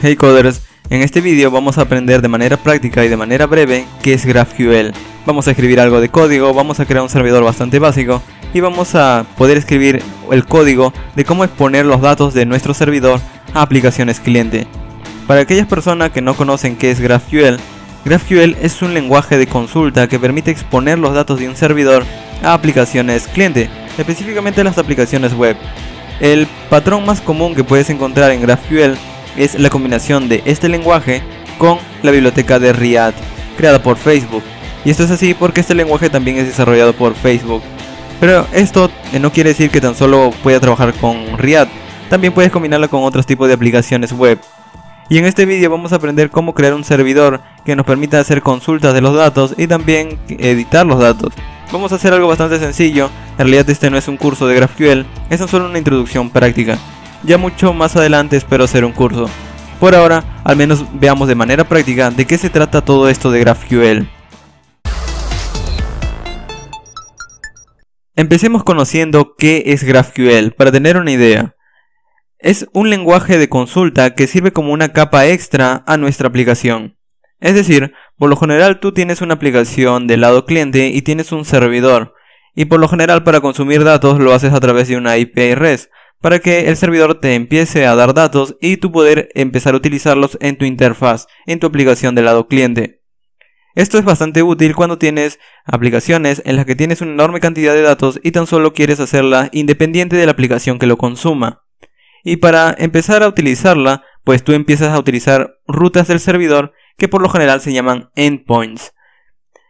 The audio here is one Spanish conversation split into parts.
Hey coders, en este vídeo vamos a aprender de manera práctica y de manera breve qué es GraphQL. Vamos a escribir algo de código, vamos a crear un servidor bastante básico y vamos a poder escribir el código de cómo exponer los datos de nuestro servidor a aplicaciones cliente. Para aquellas personas que no conocen qué es GraphQL, GraphQL es un lenguaje de consulta que permite exponer los datos de un servidor a aplicaciones cliente, específicamente las aplicaciones web. El patrón más común que puedes encontrar en GraphQL es la combinación de este lenguaje con la biblioteca de RIAD creada por Facebook. Y esto es así porque este lenguaje también es desarrollado por Facebook. Pero esto eh, no quiere decir que tan solo pueda trabajar con RIAD también puedes combinarlo con otros tipos de aplicaciones web. Y en este vídeo vamos a aprender cómo crear un servidor que nos permita hacer consultas de los datos y también editar los datos. Vamos a hacer algo bastante sencillo, en realidad este no es un curso de GraphQL, es solo una introducción práctica. Ya mucho más adelante espero hacer un curso. Por ahora, al menos veamos de manera práctica de qué se trata todo esto de GraphQL. Empecemos conociendo qué es GraphQL para tener una idea. Es un lenguaje de consulta que sirve como una capa extra a nuestra aplicación. Es decir, por lo general tú tienes una aplicación del lado cliente y tienes un servidor, y por lo general para consumir datos lo haces a través de una IP REST para que el servidor te empiece a dar datos y tú poder empezar a utilizarlos en tu interfaz, en tu aplicación del lado cliente. Esto es bastante útil cuando tienes aplicaciones en las que tienes una enorme cantidad de datos y tan solo quieres hacerla independiente de la aplicación que lo consuma. Y para empezar a utilizarla, pues tú empiezas a utilizar rutas del servidor que por lo general se llaman endpoints.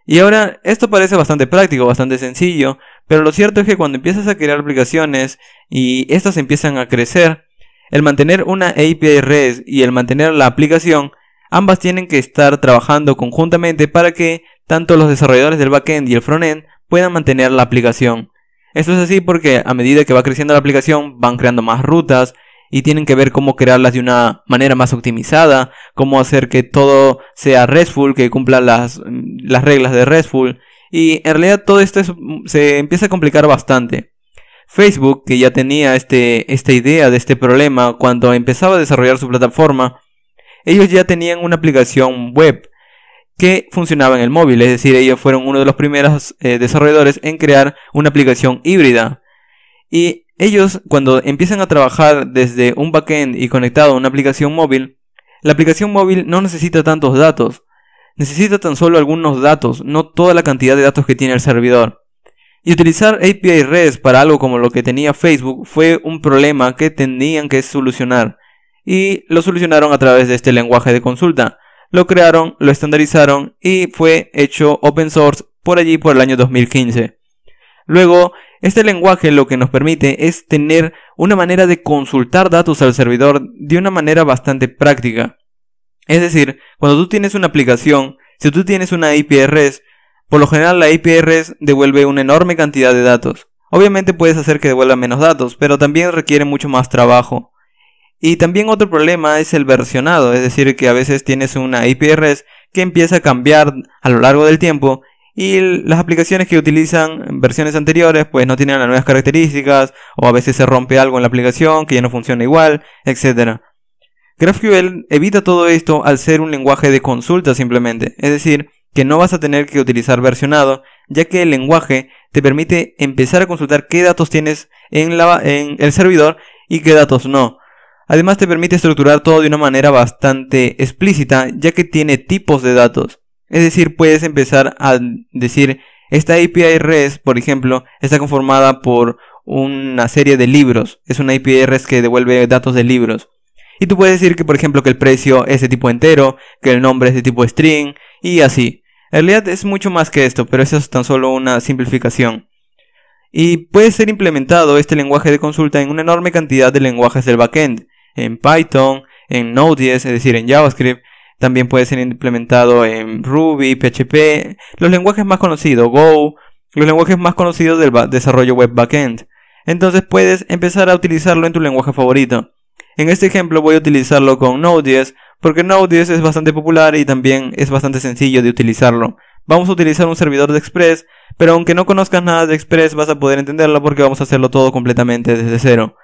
Y ahora, esto parece bastante práctico, bastante sencillo, pero lo cierto es que cuando empiezas a crear aplicaciones y estas empiezan a crecer, el mantener una API REST y el mantener la aplicación, ambas tienen que estar trabajando conjuntamente para que tanto los desarrolladores del backend y el frontend puedan mantener la aplicación. Esto es así porque a medida que va creciendo la aplicación van creando más rutas y tienen que ver cómo crearlas de una manera más optimizada, cómo hacer que todo sea RESTful, que cumpla las, mm, las reglas de RESTful y en realidad todo esto mm, se empieza a complicar bastante. Facebook, que ya tenía este, esta idea de este problema cuando empezaba a desarrollar su plataforma, ellos ya tenían una aplicación web que funcionaba en el móvil, es decir, ellos fueron uno de los primeros eh, desarrolladores en crear una aplicación híbrida. Y ellos cuando empiezan a trabajar desde un backend y conectado a una aplicación móvil, la aplicación móvil no necesita tantos datos, Necesita tan solo algunos datos, no toda la cantidad de datos que tiene el servidor. Y utilizar API REST para algo como lo que tenía Facebook fue un problema que tenían que solucionar. Y lo solucionaron a través de este lenguaje de consulta. Lo crearon, lo estandarizaron y fue hecho open source por allí por el año 2015. Luego, este lenguaje lo que nos permite es tener una manera de consultar datos al servidor de una manera bastante práctica. Es decir, cuando tú tienes una aplicación, si tú tienes una IPRS, por lo general la API devuelve una enorme cantidad de datos. Obviamente puedes hacer que devuelva menos datos, pero también requiere mucho más trabajo. Y también otro problema es el versionado, es decir, que a veces tienes una IPRS que empieza a cambiar a lo largo del tiempo y las aplicaciones que utilizan versiones anteriores pues no tienen las nuevas características o a veces se rompe algo en la aplicación que ya no funciona igual, etc. GraphQL evita todo esto al ser un lenguaje de consulta simplemente, es decir, que no vas a tener que utilizar versionado, ya que el lenguaje te permite empezar a consultar qué datos tienes en, la, en el servidor y qué datos no. Además te permite estructurar todo de una manera bastante explícita, ya que tiene tipos de datos. Es decir, puedes empezar a decir, esta API REST, por ejemplo, está conformada por una serie de libros. Es una API REST que devuelve datos de libros. Y tú puedes decir que, por ejemplo, que el precio es de tipo entero, que el nombre es de tipo string, y así. En realidad es mucho más que esto, pero eso es tan solo una simplificación. Y puede ser implementado este lenguaje de consulta en una enorme cantidad de lenguajes del backend, en Python, en Node.js, es decir, en JavaScript, también puede ser implementado en Ruby, PHP, los lenguajes más conocidos, Go, los lenguajes más conocidos del desarrollo web backend. Entonces puedes empezar a utilizarlo en tu lenguaje favorito. En este ejemplo voy a utilizarlo con Node.js porque Node.js es bastante popular y también es bastante sencillo de utilizarlo. Vamos a utilizar un servidor de Express, pero aunque no conozcas nada de Express vas a poder entenderlo porque vamos a hacerlo todo completamente desde cero.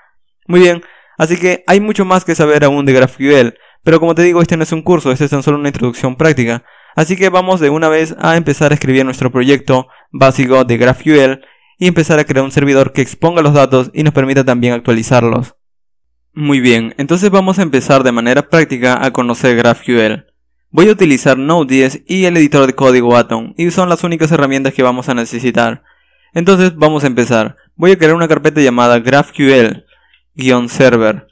Muy bien, así que hay mucho más que saber aún de GraphQL, pero como te digo este no es un curso, este es tan solo una introducción práctica. Así que vamos de una vez a empezar a escribir nuestro proyecto básico de GraphQL y empezar a crear un servidor que exponga los datos y nos permita también actualizarlos. Muy bien, entonces vamos a empezar de manera práctica a conocer GraphQL. Voy a utilizar Node.js y el editor de código Atom, y son las únicas herramientas que vamos a necesitar. Entonces vamos a empezar. Voy a crear una carpeta llamada GraphQL-server.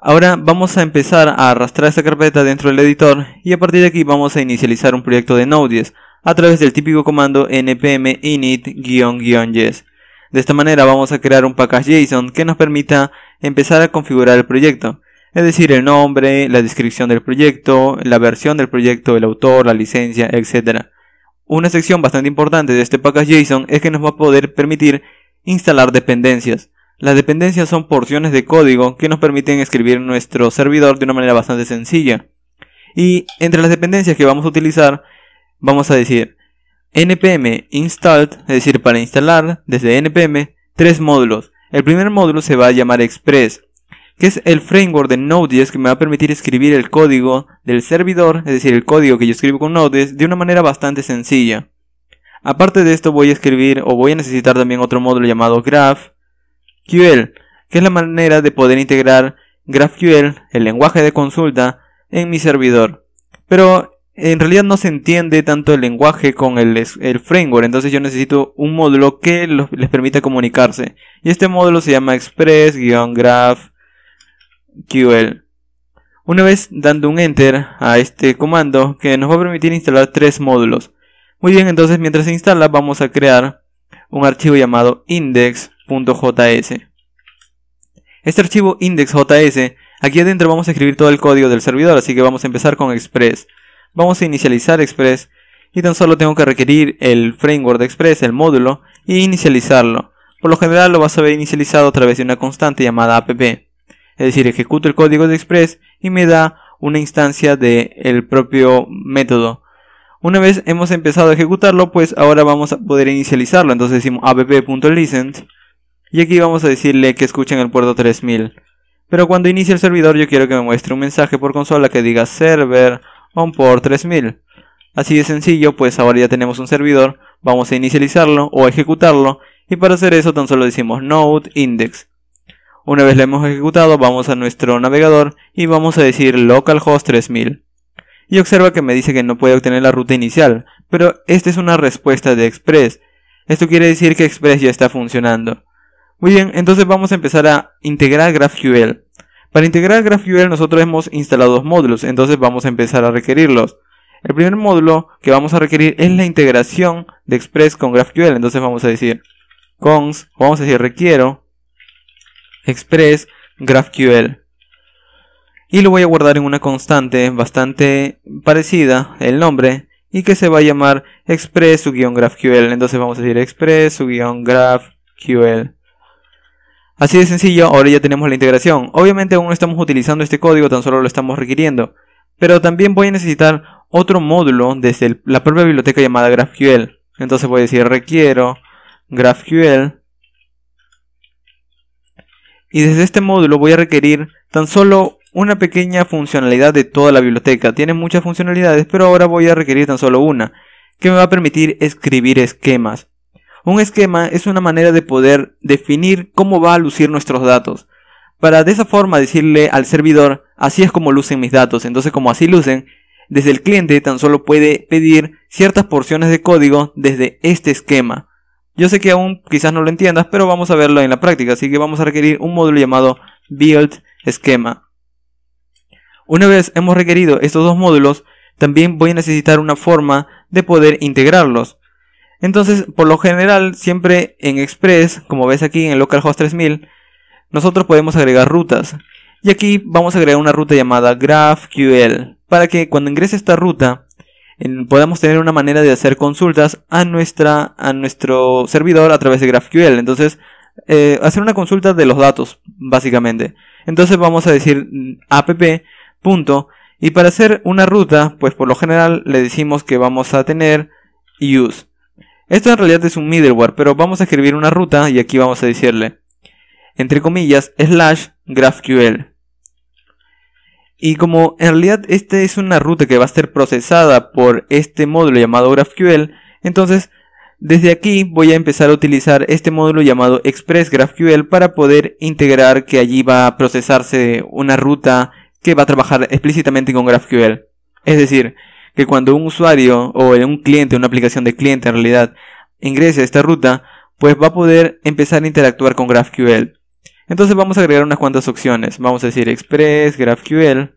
Ahora vamos a empezar a arrastrar esta carpeta dentro del editor, y a partir de aquí vamos a inicializar un proyecto de Node.js a través del típico comando npm init-yes. De esta manera vamos a crear un package JSON que nos permita empezar a configurar el proyecto. Es decir, el nombre, la descripción del proyecto, la versión del proyecto, el autor, la licencia, etc. Una sección bastante importante de este package JSON es que nos va a poder permitir instalar dependencias. Las dependencias son porciones de código que nos permiten escribir nuestro servidor de una manera bastante sencilla. Y entre las dependencias que vamos a utilizar, vamos a decir npm installed, es decir, para instalar desde npm tres módulos. El primer módulo se va a llamar Express, que es el framework de Node.js que me va a permitir escribir el código del servidor, es decir, el código que yo escribo con Node.js, de una manera bastante sencilla. Aparte de esto voy a escribir o voy a necesitar también otro módulo llamado GraphQL, que es la manera de poder integrar GraphQL, el lenguaje de consulta, en mi servidor. Pero en realidad no se entiende tanto el lenguaje con el, framework, entonces yo necesito un módulo que les permita comunicarse. Y este módulo se llama express graphql Una vez dando un enter a este comando que nos va a permitir instalar tres módulos. Muy bien, entonces mientras se instala vamos a crear un archivo llamado index.js. Este archivo index.js, aquí adentro vamos a escribir todo el código del servidor, así que vamos a empezar con express. Vamos a inicializar Express y tan solo tengo que requerir el framework de Express, el módulo, y e inicializarlo. Por lo general lo vas a ver inicializado a través de una constante llamada app. Es decir, ejecuto el código de Express y me da una instancia del propio método. Una vez hemos empezado a ejecutarlo, pues ahora vamos a poder inicializarlo. Entonces decimos app.listen. y aquí vamos a decirle que escuchen el puerto 3000. Pero cuando inicie el servidor yo quiero que me muestre un mensaje por consola que diga server on por 3000. Así de sencillo, pues ahora ya tenemos un servidor, vamos a inicializarlo o ejecutarlo y para hacer eso tan solo decimos node index. Una vez lo hemos ejecutado, vamos a nuestro navegador y vamos a decir localhost 3000. Y observa que me dice que no puede obtener la ruta inicial, pero esta es una respuesta de Express. Esto quiere decir que Express ya está funcionando. Muy bien, entonces vamos a empezar a integrar GraphQL. Para integrar GraphQL nosotros hemos instalado dos módulos, entonces vamos a empezar a requerirlos. El primer módulo que vamos a requerir es la integración de Express con GraphQL, entonces vamos a decir cons, vamos a decir requiero Express GraphQL. Y lo voy a guardar en una constante bastante parecida, el nombre, y que se va a llamar express-graphql. Entonces vamos a decir express-graphql. Así de sencillo, ahora ya tenemos la integración. Obviamente aún no estamos utilizando este código, tan solo lo estamos requiriendo. Pero también voy a necesitar otro módulo desde la propia biblioteca llamada GraphQL. Entonces voy a decir requiero GraphQL. Y desde este módulo voy a requerir tan solo una pequeña funcionalidad de toda la biblioteca. Tiene muchas funcionalidades, pero ahora voy a requerir tan solo una, que me va a permitir escribir esquemas. Un esquema es una manera de poder definir cómo va a lucir nuestros datos, para de esa forma decirle al servidor, así es como lucen mis datos. Entonces, como así lucen, desde el cliente tan solo puede pedir ciertas porciones de código desde este esquema. Yo sé que aún quizás no lo entiendas, pero vamos a verlo en la práctica, así que vamos a requerir un módulo llamado build esquema. Una vez hemos requerido estos dos módulos, también voy a necesitar una forma de poder integrarlos. Entonces, por lo general, siempre en Express, como ves aquí en localhost 3000, nosotros podemos agregar rutas. Y aquí vamos a agregar una ruta llamada GraphQL, para que cuando ingrese esta ruta, podamos tener una manera de hacer consultas a, nuestra, a nuestro servidor a través de GraphQL. Entonces, eh, hacer una consulta de los datos, básicamente. Entonces vamos a decir mm, app. y para hacer una ruta, pues por lo general le decimos que vamos a tener use. Esto en realidad es un middleware, pero vamos a escribir una ruta y aquí vamos a decirle, entre comillas, slash GraphQL. Y como en realidad esta es una ruta que va a ser procesada por este módulo llamado GraphQL, entonces desde aquí voy a empezar a utilizar este módulo llamado Express GraphQL para poder integrar que allí va a procesarse una ruta que va a trabajar explícitamente con GraphQL. Es decir, que cuando un usuario o un cliente, una aplicación de cliente en realidad, ingrese a esta ruta, pues va a poder empezar a interactuar con GraphQL. Entonces vamos a agregar unas cuantas opciones. Vamos a decir Express, GraphQL.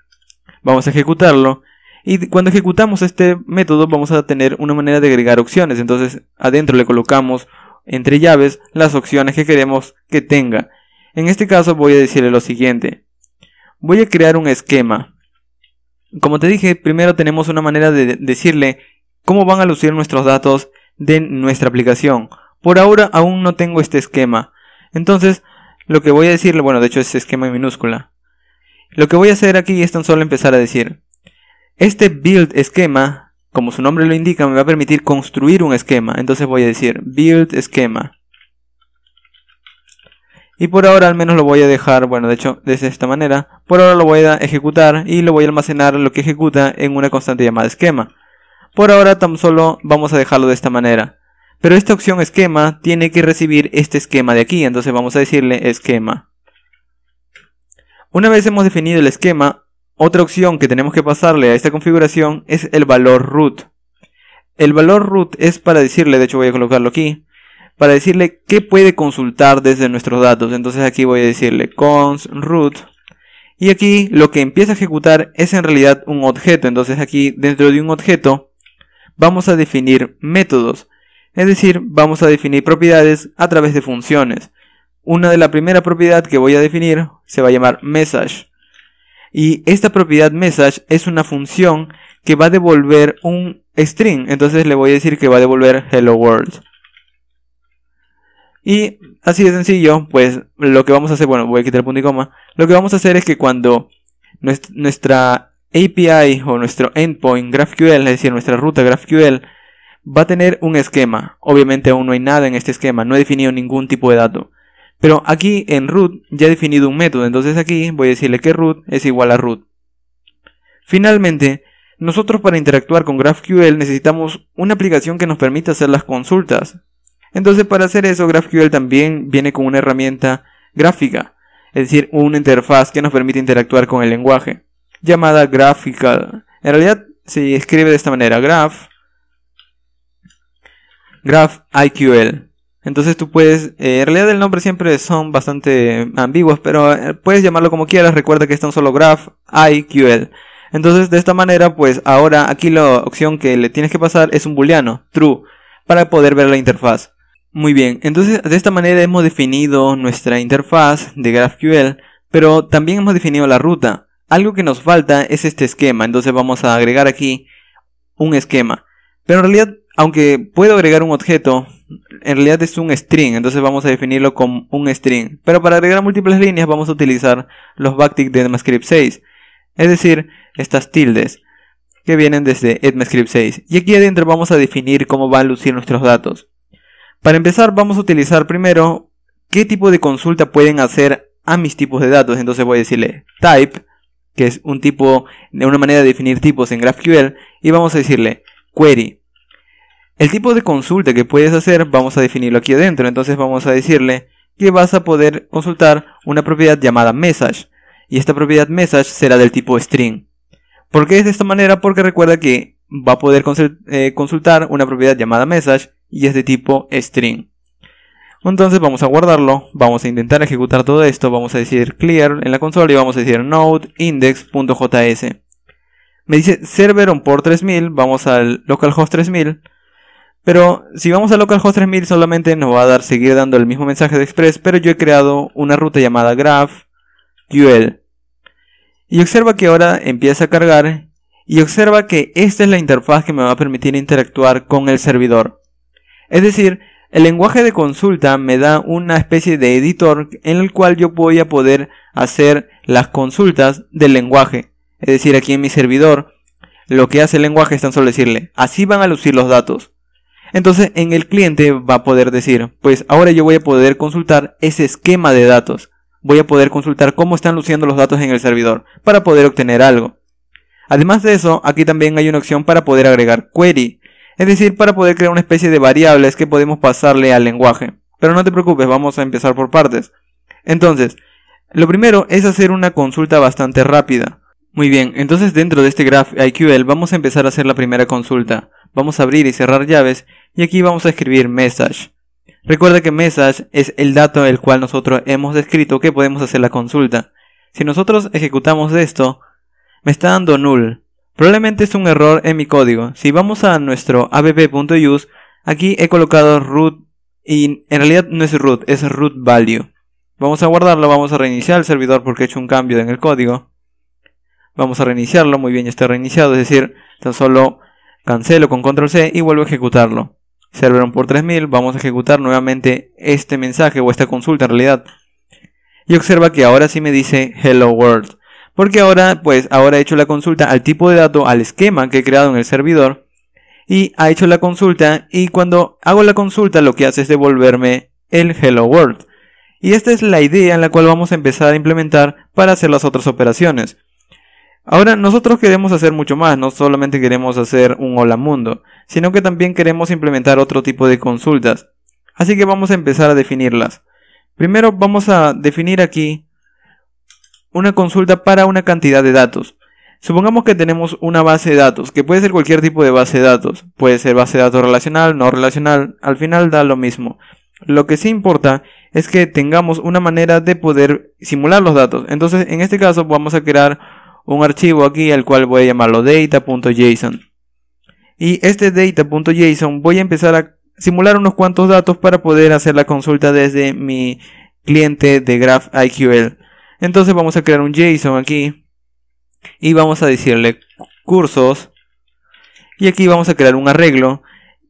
Vamos a ejecutarlo. Y cuando ejecutamos este método vamos a tener una manera de agregar opciones. Entonces adentro le colocamos entre llaves las opciones que queremos que tenga. En este caso voy a decirle lo siguiente. Voy a crear un esquema. Como te dije, primero tenemos una manera de decirle cómo van a lucir nuestros datos de nuestra aplicación. Por ahora aún no tengo este esquema. Entonces, lo que voy a decirle, bueno, de hecho es esquema en minúscula. Lo que voy a hacer aquí es tan solo empezar a decir, este build esquema, como su nombre lo indica, me va a permitir construir un esquema. Entonces voy a decir build esquema. Y por ahora al menos lo voy a dejar, bueno, de hecho, de esta manera. Por ahora lo voy a ejecutar y lo voy a almacenar lo que ejecuta en una constante llamada esquema. Por ahora tan solo vamos a dejarlo de esta manera. Pero esta opción esquema tiene que recibir este esquema de aquí, entonces vamos a decirle esquema. Una vez hemos definido el esquema, otra opción que tenemos que pasarle a esta configuración es el valor root. El valor root es para decirle, de hecho voy a colocarlo aquí, para decirle qué puede consultar desde nuestros datos. Entonces aquí voy a decirle cons root y aquí lo que empieza a ejecutar es en realidad un objeto. Entonces aquí dentro de un objeto vamos a definir métodos. Es decir, vamos a definir propiedades a través de funciones. Una de la primera propiedad que voy a definir se va a llamar message. Y esta propiedad message es una función que va a devolver un string. Entonces le voy a decir que va a devolver hello world. Y así de sencillo, pues lo que vamos a hacer, bueno, voy a quitar el punto y coma. Lo que vamos a hacer es que cuando nuestra API o nuestro endpoint GraphQL, es decir, nuestra ruta GraphQL, va a tener un esquema. Obviamente aún no hay nada en este esquema, no he definido ningún tipo de dato. Pero aquí en root ya he definido un método, entonces aquí voy a decirle que root es igual a root. Finalmente, nosotros para interactuar con GraphQL necesitamos una aplicación que nos permita hacer las consultas. Entonces para hacer eso GraphQL también viene con una herramienta gráfica, es decir, una interfaz que nos permite interactuar con el lenguaje, llamada Graphical. En realidad se escribe de esta manera, graph, graph Entonces tú puedes, eh, en realidad el nombre siempre son bastante ambiguos, pero eh, puedes llamarlo como quieras, recuerda que es tan solo graph IQL. Entonces de esta manera, pues ahora aquí la opción que le tienes que pasar es un booleano, true, para poder ver la interfaz. Muy bien, entonces de esta manera hemos definido nuestra interfaz de GraphQL, pero también hemos definido la ruta. Algo que nos falta es este esquema, entonces vamos a agregar aquí un esquema. Pero en realidad, aunque puedo agregar un objeto, en realidad es un string, entonces vamos a definirlo como un string. Pero para agregar múltiples líneas vamos a utilizar los backticks de Edmascript 6, es decir, estas tildes que vienen desde Edmascript 6. Y aquí adentro vamos a definir cómo van a lucir nuestros datos. Para empezar vamos a utilizar primero qué tipo de consulta pueden hacer a mis tipos de datos. Entonces voy a decirle type, que es un tipo, de una manera de definir tipos en GraphQL, y vamos a decirle query. El tipo de consulta que puedes hacer vamos a definirlo aquí adentro. Entonces vamos a decirle que vas a poder consultar una propiedad llamada message. Y esta propiedad message será del tipo string. ¿Por qué es de esta manera? Porque recuerda que va a poder eh, consultar una propiedad llamada message y es de tipo string. Entonces vamos a guardarlo, vamos a intentar ejecutar todo esto, vamos a decir clear en la consola y vamos a decir node index.js. Me dice server on port 3000, vamos al localhost 3000, pero si vamos a localhost 3000 solamente nos va a dar seguir dando el mismo mensaje de express, pero yo he creado una ruta llamada graph.ql. Y observa que ahora empieza a cargar y observa que esta es la interfaz que me va a permitir interactuar con el servidor. Es decir, el lenguaje de consulta me da una especie de editor en el cual yo voy a poder hacer las consultas del lenguaje. Es decir, aquí en mi servidor, lo que hace el lenguaje es tan solo decirle, así van a lucir los datos. Entonces en el cliente va a poder decir, pues ahora yo voy a poder consultar ese esquema de datos. Voy a poder consultar cómo están luciendo los datos en el servidor para poder obtener algo. Además de eso, aquí también hay una opción para poder agregar query, es decir, para poder crear una especie de variables que podemos pasarle al lenguaje. Pero no te preocupes, vamos a empezar por partes. Entonces, lo primero es hacer una consulta bastante rápida. Muy bien, entonces dentro de este graph vamos a empezar a hacer la primera consulta. Vamos a abrir y cerrar llaves y aquí vamos a escribir message. Recuerda que message es el dato el cual nosotros hemos descrito que podemos hacer la consulta. Si nosotros ejecutamos esto, me está dando null. Probablemente es un error en mi código. Si vamos a nuestro app.use, aquí he colocado root y en realidad no es root, es root value. Vamos a guardarlo, vamos a reiniciar el servidor porque he hecho un cambio en el código. Vamos a reiniciarlo, muy bien, ya está reiniciado, es decir, tan solo cancelo con control C y vuelvo a ejecutarlo. Server por 3000, vamos a ejecutar nuevamente este mensaje o esta consulta en realidad. Y observa que ahora sí me dice hello world. Porque ahora, pues, ahora he hecho la consulta al tipo de dato, al esquema que he creado en el servidor. Y ha hecho la consulta. Y cuando hago la consulta, lo que hace es devolverme el hello world. Y esta es la idea en la cual vamos a empezar a implementar para hacer las otras operaciones. Ahora, nosotros queremos hacer mucho más, no solamente queremos hacer un hola mundo, sino que también queremos implementar otro tipo de consultas. Así que vamos a empezar a definirlas. Primero vamos a definir aquí una consulta para una cantidad de datos. Supongamos que tenemos una base de datos, que puede ser cualquier tipo de base de datos, puede ser base de datos relacional, no relacional, al final da lo mismo. Lo que sí importa es que tengamos una manera de poder simular los datos. Entonces, en este caso vamos a crear un archivo aquí al cual voy a llamarlo data.json. Y este data.json voy a empezar a simular unos cuantos datos para poder hacer la consulta desde mi cliente de GraphIQL. Entonces vamos a crear un JSON aquí. Y vamos a decirle cursos. Y aquí vamos a crear un arreglo.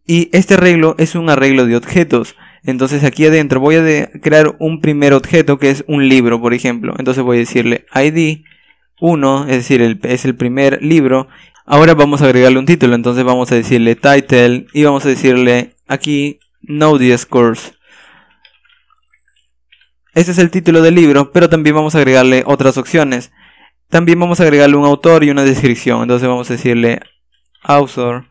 Y este arreglo es un arreglo de objetos. Entonces aquí adentro voy a crear un primer objeto que es un libro, por ejemplo. Entonces voy a decirle ID 1, es decir, es el primer libro. Ahora vamos a agregarle un título. Entonces vamos a decirle title y vamos a decirle aquí no Course. Ese es el título del libro, pero también vamos a agregarle otras opciones. También vamos a agregarle un autor y una descripción. Entonces vamos a decirle author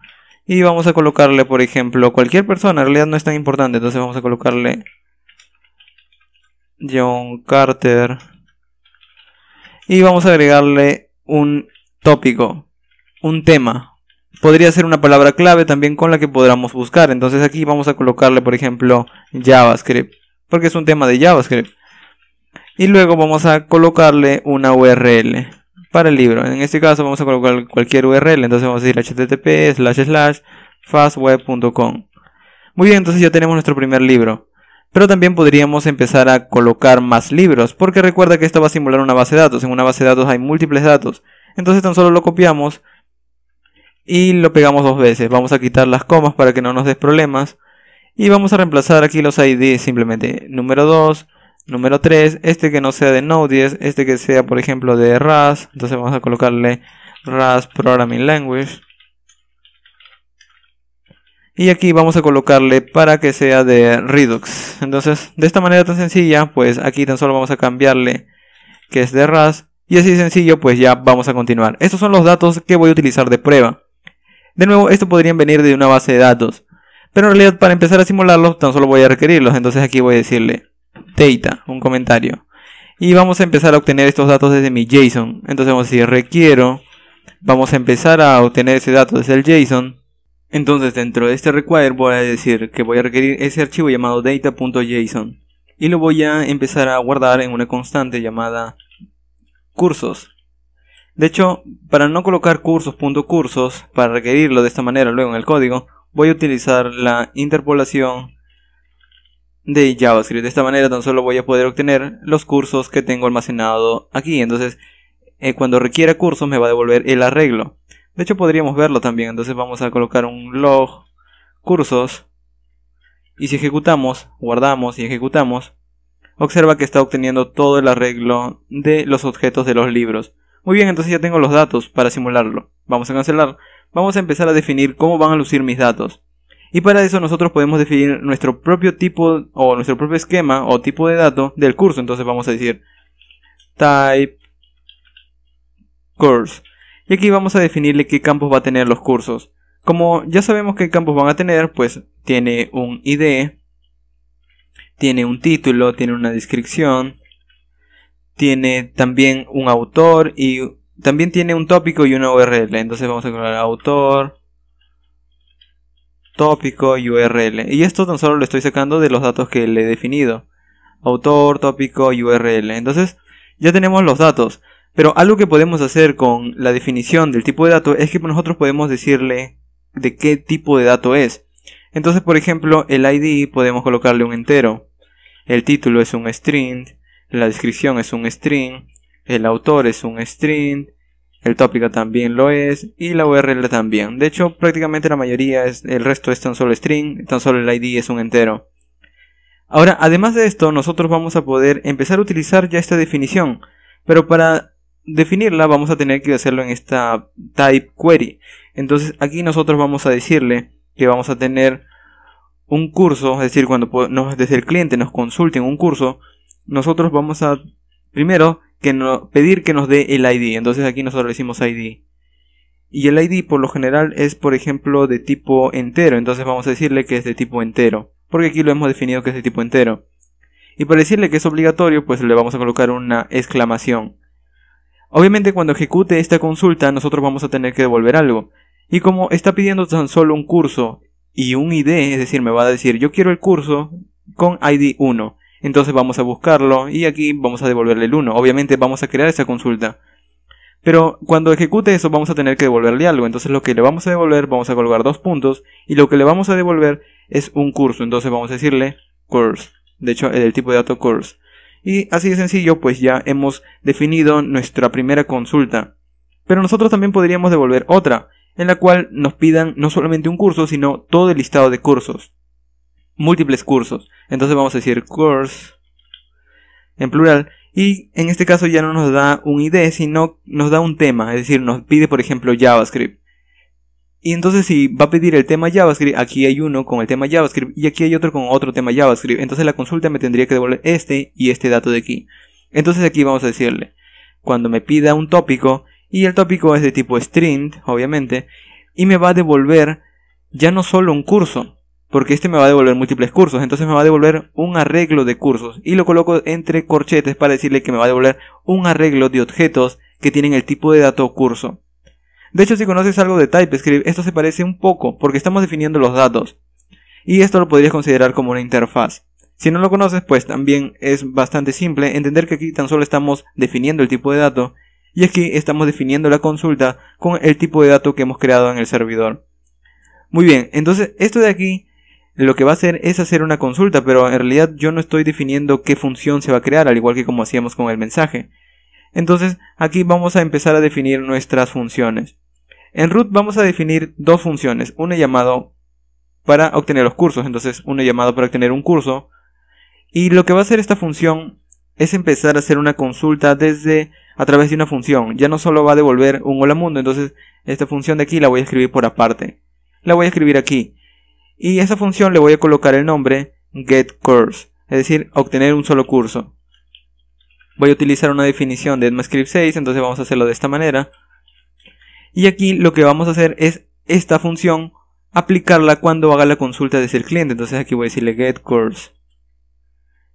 y vamos a colocarle, por ejemplo, cualquier persona. En realidad no es tan importante. Entonces vamos a colocarle John Carter y vamos a agregarle un tópico, un tema. Podría ser una palabra clave también con la que podamos buscar. Entonces aquí vamos a colocarle, por ejemplo, JavaScript porque es un tema de JavaScript. Y luego vamos a colocarle una URL para el libro. En este caso vamos a colocar cualquier URL, entonces vamos a decir http slash slash fastweb.com. Muy bien, entonces ya tenemos nuestro primer libro. Pero también podríamos empezar a colocar más libros, porque recuerda que esto va a simular una base de datos. En una base de datos hay múltiples datos. Entonces tan solo lo copiamos y lo pegamos dos veces. Vamos a quitar las comas para que no nos des problemas. Y vamos a reemplazar aquí los ID simplemente número 2, número 3, este que no sea de Node.js, este que sea por ejemplo de RAS, entonces vamos a colocarle RAS Programming Language. Y aquí vamos a colocarle para que sea de Redux. Entonces, de esta manera tan sencilla, pues aquí tan solo vamos a cambiarle que es de RAS. Y así sencillo, pues ya vamos a continuar. Estos son los datos que voy a utilizar de prueba. De nuevo, esto podrían venir de una base de datos. Pero en realidad para empezar a simularlos tan solo voy a requerirlos. Entonces aquí voy a decirle data, un comentario. Y vamos a empezar a obtener estos datos desde mi JSON. Entonces vamos a decir requiero. Vamos a empezar a obtener ese dato desde el JSON. Entonces dentro de este require voy a decir que voy a requerir ese archivo llamado data.json. Y lo voy a empezar a guardar en una constante llamada cursos. De hecho, para no colocar cursos.cursos, para requerirlo de esta manera luego en el código, voy a utilizar la interpolación de JavaScript. De esta manera tan solo voy a poder obtener los cursos que tengo almacenado aquí. Entonces, eh, cuando requiera cursos me va a devolver el arreglo. De hecho, podríamos verlo también. Entonces vamos a colocar un log cursos. Y si ejecutamos, guardamos y ejecutamos, observa que está obteniendo todo el arreglo de los objetos de los libros. Muy bien, entonces ya tengo los datos para simularlo. Vamos a cancelar vamos a empezar a definir cómo van a lucir mis datos. Y para eso nosotros podemos definir nuestro propio tipo o nuestro propio esquema o tipo de dato del curso. Entonces vamos a decir type course. Y aquí vamos a definirle qué campos va a tener los cursos. Como ya sabemos qué campos van a tener, pues tiene un ID, tiene un título, tiene una descripción, tiene también un autor y también tiene un tópico y una URL. Entonces vamos a colocar autor, tópico y URL. Y esto tan solo lo estoy sacando de los datos que le he definido. Autor, tópico y URL. Entonces ya tenemos los datos. Pero algo que podemos hacer con la definición del tipo de dato es que nosotros podemos decirle de qué tipo de dato es. Entonces, por ejemplo, el ID podemos colocarle un entero. El título es un string. La descripción es un string el autor es un string, el tópico también lo es y la URL también. De hecho, prácticamente la mayoría es, el resto es tan solo string, tan solo el ID es un entero. Ahora, además de esto, nosotros vamos a poder empezar a utilizar ya esta definición, pero para definirla vamos a tener que hacerlo en esta type query. Entonces, aquí nosotros vamos a decirle que vamos a tener un curso, es decir, cuando desde el cliente nos consulten un curso, nosotros vamos a primero que no, pedir que nos dé el ID. Entonces aquí nosotros le decimos ID. Y el ID por lo general es, por ejemplo, de tipo entero. Entonces vamos a decirle que es de tipo entero. Porque aquí lo hemos definido que es de tipo entero. Y para decirle que es obligatorio, pues le vamos a colocar una exclamación. Obviamente cuando ejecute esta consulta nosotros vamos a tener que devolver algo. Y como está pidiendo tan solo un curso y un ID, es decir, me va a decir yo quiero el curso con ID 1. Entonces vamos a buscarlo y aquí vamos a devolverle el 1. Obviamente vamos a crear esa consulta. Pero cuando ejecute eso vamos a tener que devolverle algo. Entonces lo que le vamos a devolver, vamos a colgar dos puntos. Y lo que le vamos a devolver es un curso. Entonces vamos a decirle course, De hecho, el tipo de dato course. Y así de sencillo, pues ya hemos definido nuestra primera consulta. Pero nosotros también podríamos devolver otra, en la cual nos pidan no solamente un curso, sino todo el listado de cursos múltiples cursos. Entonces vamos a decir course en plural. Y en este caso ya no nos da un ID, sino nos da un tema. Es decir, nos pide, por ejemplo, JavaScript. Y entonces si va a pedir el tema JavaScript, aquí hay uno con el tema JavaScript y aquí hay otro con otro tema JavaScript. Entonces la consulta me tendría que devolver este y este dato de aquí. Entonces aquí vamos a decirle, cuando me pida un tópico, y el tópico es de tipo string, obviamente, y me va a devolver ya no solo un curso, porque este me va a devolver múltiples cursos, entonces me va a devolver un arreglo de cursos y lo coloco entre corchetes para decirle que me va a devolver un arreglo de objetos que tienen el tipo de dato curso. De hecho, si conoces algo de TypeScript, esto se parece un poco porque estamos definiendo los datos y esto lo podrías considerar como una interfaz. Si no lo conoces, pues también es bastante simple entender que aquí tan solo estamos definiendo el tipo de dato y aquí estamos definiendo la consulta con el tipo de dato que hemos creado en el servidor. Muy bien, entonces esto de aquí lo que va a hacer es hacer una consulta, pero en realidad yo no estoy definiendo qué función se va a crear, al igual que como hacíamos con el mensaje. Entonces, aquí vamos a empezar a definir nuestras funciones. En root vamos a definir dos funciones, una llamado para obtener los cursos, entonces una llamado para obtener un curso. Y lo que va a hacer esta función es empezar a hacer una consulta desde a través de una función. Ya no solo va a devolver un hola mundo, entonces esta función de aquí la voy a escribir por aparte. La voy a escribir aquí. Y a esa función le voy a colocar el nombre getCourse, es decir, obtener un solo curso. Voy a utilizar una definición de ECMAScript 6, entonces vamos a hacerlo de esta manera. Y aquí lo que vamos a hacer es esta función aplicarla cuando haga la consulta de ser cliente. Entonces aquí voy a decirle getCourse.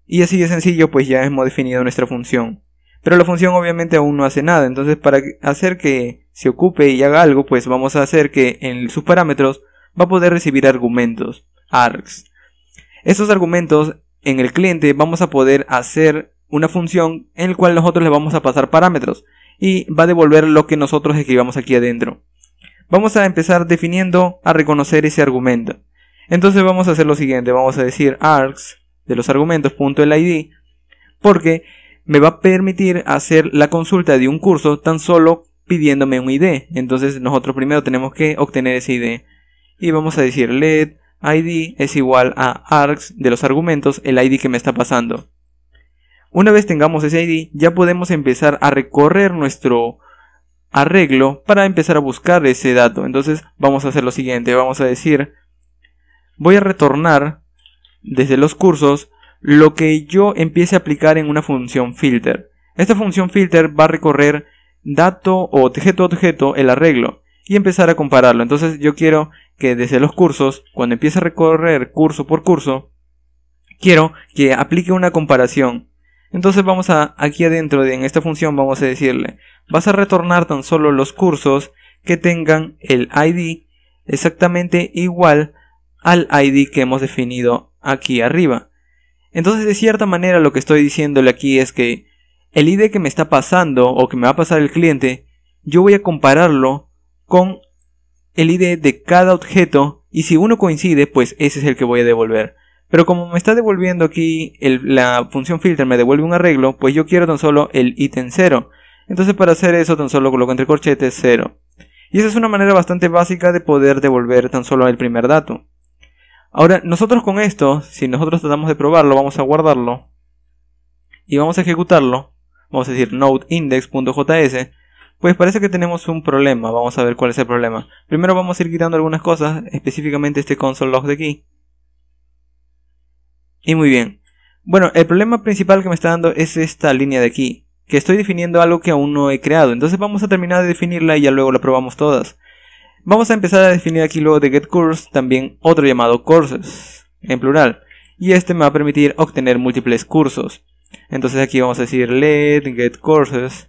Y así de sencillo, pues ya hemos definido nuestra función. Pero la función obviamente aún no hace nada. Entonces para hacer que se ocupe y haga algo, pues vamos a hacer que en sus parámetros va a poder recibir argumentos, args. Estos argumentos en el cliente vamos a poder hacer una función en la cual nosotros le vamos a pasar parámetros y va a devolver lo que nosotros escribamos aquí adentro. Vamos a empezar definiendo a reconocer ese argumento. Entonces vamos a hacer lo siguiente, vamos a decir args de los argumentos punto el ID porque me va a permitir hacer la consulta de un curso tan solo pidiéndome un ID. Entonces nosotros primero tenemos que obtener ese ID y vamos a decir led id es igual a args de los argumentos, el id que me está pasando. Una vez tengamos ese id, ya podemos empezar a recorrer nuestro arreglo para empezar a buscar ese dato. Entonces vamos a hacer lo siguiente, vamos a decir, voy a retornar desde los cursos lo que yo empiece a aplicar en una función filter. Esta función filter va a recorrer dato o objeto objeto el arreglo y empezar a compararlo. Entonces yo quiero que desde los cursos, cuando empiece a recorrer curso por curso, quiero que aplique una comparación. Entonces vamos a aquí adentro de, en esta función vamos a decirle, vas a retornar tan solo los cursos que tengan el ID exactamente igual al ID que hemos definido aquí arriba. Entonces de cierta manera lo que estoy diciéndole aquí es que el ID que me está pasando o que me va a pasar el cliente, yo voy a compararlo con el ID de cada objeto y si uno coincide, pues ese es el que voy a devolver. Pero como me está devolviendo aquí la función filter me devuelve un arreglo, pues yo quiero tan solo el ítem 0. Entonces para hacer eso tan solo coloco entre corchetes 0. Y esa es una manera bastante básica de poder devolver tan solo el primer dato. Ahora, nosotros con esto, si nosotros tratamos de probarlo, vamos a guardarlo y vamos a ejecutarlo. Vamos a decir node index.js pues parece que tenemos un problema, vamos a ver cuál es el problema. Primero vamos a ir quitando algunas cosas, específicamente este console log de aquí. Y muy bien. Bueno, el problema principal que me está dando es esta línea de aquí, que estoy definiendo algo que aún no he creado. Entonces vamos a terminar de definirla y ya luego la probamos todas. Vamos a empezar a definir aquí luego de getCourse también otro llamado courses, en plural. Y este me va a permitir obtener múltiples cursos. Entonces aquí vamos a decir let getCourses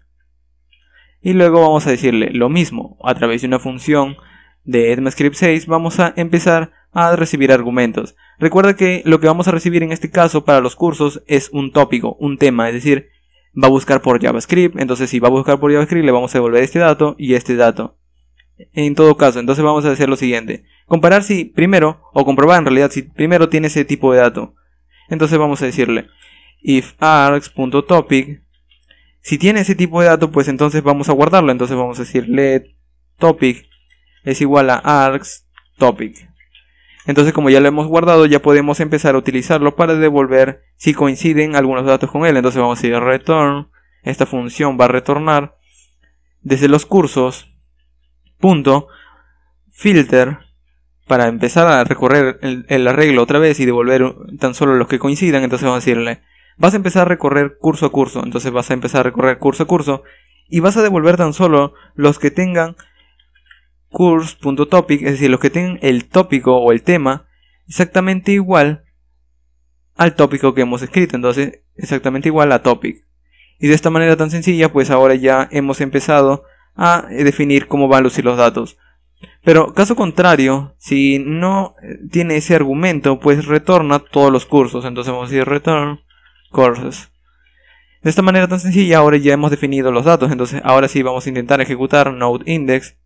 y luego vamos a decirle lo mismo a través de una función de ECMAScript 6 vamos a empezar a recibir argumentos. Recuerda que lo que vamos a recibir en este caso para los cursos es un tópico, un tema, es decir, va a buscar por JavaScript, entonces si va a buscar por JavaScript le vamos a devolver este dato y este dato. En todo caso, entonces vamos a hacer lo siguiente, comparar si primero, o comprobar en realidad si primero tiene ese tipo de dato. Entonces vamos a decirle if args.topic si tiene ese tipo de datos, pues entonces vamos a guardarlo. Entonces vamos a decir let topic es igual a args topic. Entonces como ya lo hemos guardado, ya podemos empezar a utilizarlo para devolver si coinciden algunos datos con él. Entonces vamos a decir return, esta función va a retornar desde los cursos, punto, filter, para empezar a recorrer el, el arreglo otra vez y devolver tan solo los que coincidan. Entonces vamos a decirle vas a empezar a recorrer curso a curso. Entonces vas a empezar a recorrer curso a curso y vas a devolver tan solo los que tengan course.topic, es decir, los que tengan el tópico o el tema exactamente igual al tópico que hemos escrito. Entonces, exactamente igual a topic. Y de esta manera tan sencilla, pues ahora ya hemos empezado a definir cómo van a lucir los datos. Pero caso contrario, si no tiene ese argumento, pues retorna todos los cursos. Entonces vamos a decir return courses. De esta manera tan sencilla ahora ya hemos definido los datos, entonces ahora sí vamos a intentar ejecutar node index